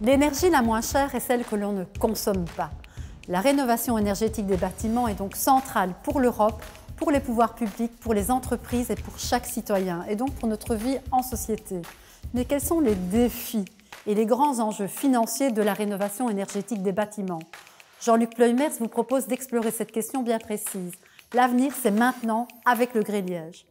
L'énergie la moins chère est celle que l'on ne consomme pas. La rénovation énergétique des bâtiments est donc centrale pour l'Europe, pour les pouvoirs publics, pour les entreprises et pour chaque citoyen, et donc pour notre vie en société. Mais quels sont les défis et les grands enjeux financiers de la rénovation énergétique des bâtiments Jean-Luc pleymers vous propose d'explorer cette question bien précise. L'avenir, c'est maintenant avec le gré-liège.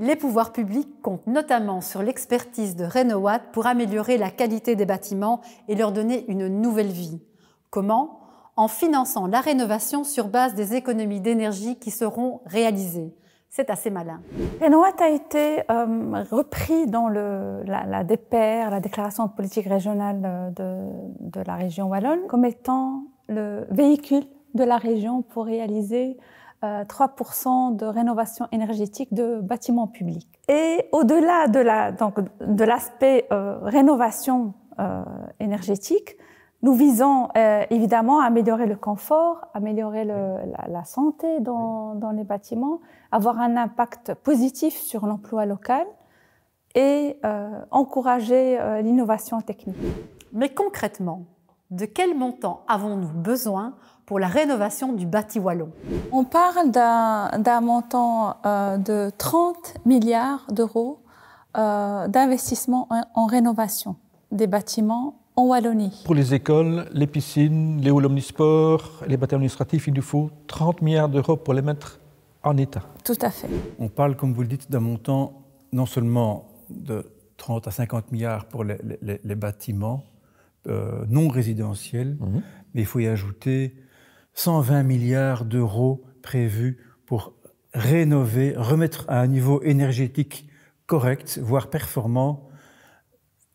Les pouvoirs publics comptent notamment sur l'expertise de Renowat pour améliorer la qualité des bâtiments et leur donner une nouvelle vie. Comment En finançant la rénovation sur base des économies d'énergie qui seront réalisées. C'est assez malin. Renowat a été euh, repris dans la, la la déclaration de politique régionale euh, de, de, la région Wallonne, comme étant le véhicule de la région pour réaliser 3% euh, de rénovation énergétique de bâtiments publics. Et au-delà de l'aspect euh, rénovation euh, énergétique, nous visons évidemment à améliorer le confort, améliorer la, santé dans, les bâtiments, avoir un impact positif sur l'emploi local et encourager l'innovation technique. Mais concrètement, de quel montant avons-nous besoin pour la rénovation du bâti wallon On parle d'un montant euh, de 30 milliards d'euros euh, d'investissement en, rénovation des bâtiments en Wallonie. Pour les écoles, les piscines, les halls omnisports, les bâtiments administratifs, il nous faut 30 milliards d'euros pour les mettre en état. Tout à fait. On parle, comme vous le dites, d'un montant non seulement de 30 à 50 milliards pour les bâtiments, euh, non résidentiel mhm. mais il faut y ajouter 120 milliards d'euros prévus pour rénover, remettre à un niveau énergétique correct, voire performant,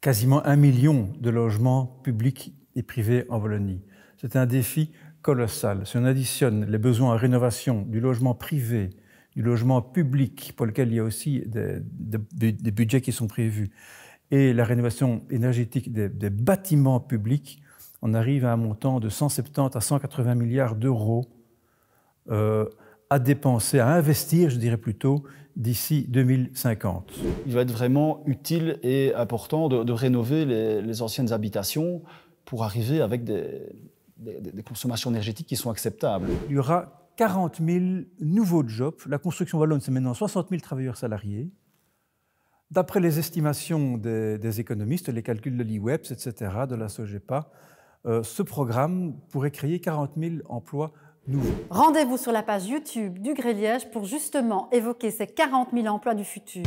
quasiment un million de logements publics et privés en Wallonie. C'est un défi colossal. Si on additionne les besoins en rénovation du logement privé, du logement public, pour lequel il y a aussi des budgets qui sont prévus, et la rénovation énergétique des, bâtiments publics, on arrive à un montant de 170 à 180 milliards d'euros euh, à dépenser, à investir, je dirais plutôt, d'ici 2050. Il va être vraiment utile et important de, rénover les, anciennes habitations pour arriver avec des, des, consommations énergétiques qui sont acceptables. Il y aura 40 000 nouveaux jobs. La construction wallonne, c'est maintenant 60 000 travailleurs salariés. D'après les estimations des, économistes, les calculs de l'IWEPS, etc., de la SOGEPA, euh, ce programme pourrait créer 40 000 emplois nouveaux. Rendez-vous sur la page YouTube du Gréliège pour justement évoquer ces 40 000 emplois du futur.